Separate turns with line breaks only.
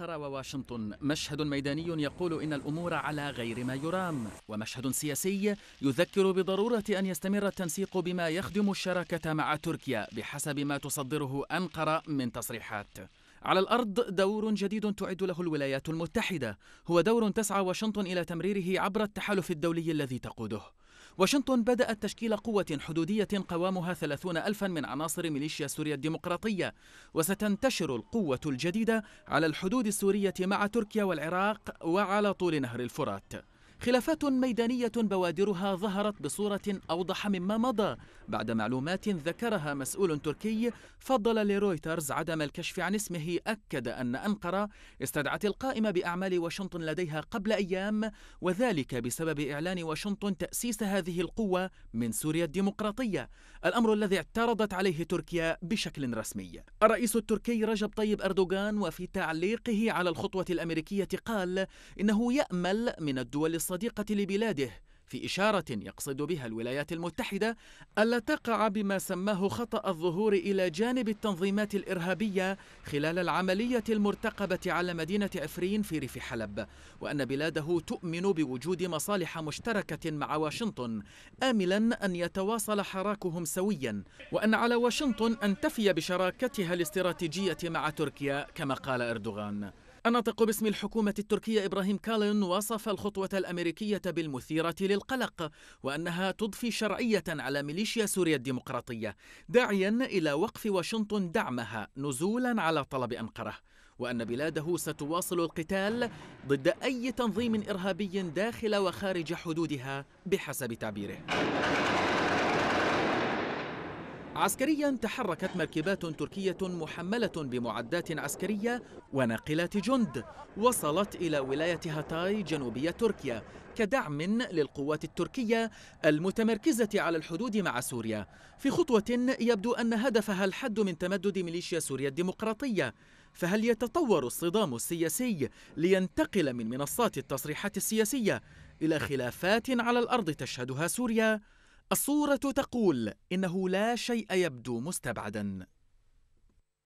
أنقرة وواشنطن مشهد ميداني يقول إن الأمور على غير ما يرام ومشهد سياسي يذكر بضرورة أن يستمر التنسيق بما يخدم الشراكة مع تركيا بحسب ما تصدره أنقرة من تصريحات على الأرض دور جديد تعد له الولايات المتحدة هو دور تسعى واشنطن إلى تمريره عبر التحالف الدولي الذي تقوده واشنطن بدأت تشكيل قوة حدودية قوامها 30 ألفا من عناصر ميليشيا سوريا الديمقراطية وستنتشر القوة الجديدة على الحدود السورية مع تركيا والعراق وعلى طول نهر الفرات خلافات ميدانية بوادرها ظهرت بصورة أوضح مما مضى بعد معلومات ذكرها مسؤول تركي فضل لرويترز عدم الكشف عن اسمه أكد أن أنقرة استدعت القائمة بأعمال واشنطن لديها قبل أيام وذلك بسبب إعلان واشنطن تأسيس هذه القوة من سوريا الديمقراطية الأمر الذي اعترضت عليه تركيا بشكل رسمي الرئيس التركي رجب طيب أردوغان وفي تعليقه على الخطوة الأمريكية قال إنه يأمل من الدول الصديقة لبلاده في إشارة يقصد بها الولايات المتحدة ألا تقع بما سماه خطأ الظهور إلى جانب التنظيمات الإرهابية خلال العملية المرتقبة على مدينة عفرين في ريف حلب وأن بلاده تؤمن بوجود مصالح مشتركة مع واشنطن آملا أن يتواصل حراكهم سويا وأن على واشنطن أن تفي بشراكتها الاستراتيجية مع تركيا كما قال أردوغان الناطق باسم الحكومة التركية إبراهيم كالين وصف الخطوة الأمريكية بالمثيرة للقلق وأنها تضفي شرعية على ميليشيا سوريا الديمقراطية داعيا إلى وقف واشنطن دعمها نزولا على طلب أنقرة وأن بلاده ستواصل القتال ضد أي تنظيم إرهابي داخل وخارج حدودها بحسب تعبيره عسكريا تحركت مركبات تركية محملة بمعدات عسكرية وناقلات جند وصلت إلى ولاية هاتاي جنوبية تركيا كدعم للقوات التركية المتمركزة على الحدود مع سوريا في خطوة يبدو أن هدفها الحد من تمدد ميليشيا سوريا الديمقراطية فهل يتطور الصدام السياسي لينتقل من منصات التصريحات السياسية إلى خلافات على الأرض تشهدها سوريا؟ الصورة تقول إنه لا شيء يبدو مستبعدا